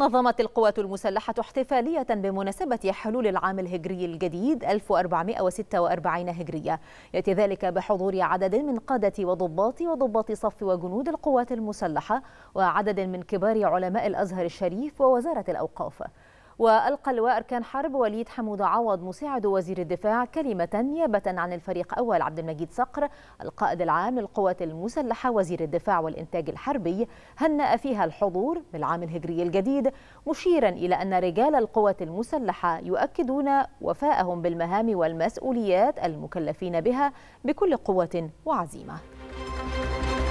نظمت القوات المسلحة احتفالية بمناسبة حلول العام الهجري الجديد 1446 هجرية يأتي ذلك بحضور عدد من قادة وضباط وضباط صف وجنود القوات المسلحة وعدد من كبار علماء الأزهر الشريف ووزارة الأوقاف وألقى اللواء أركان حرب وليد حمود عوض مساعد وزير الدفاع كلمة نيابة عن الفريق أول عبد المجيد صقر القائد العام للقوات المسلحة وزير الدفاع والإنتاج الحربي هنأ فيها الحضور بالعام الهجري الجديد مشيرا إلى أن رجال القوات المسلحة يؤكدون وفاءهم بالمهام والمسؤوليات المكلفين بها بكل قوة وعزيمة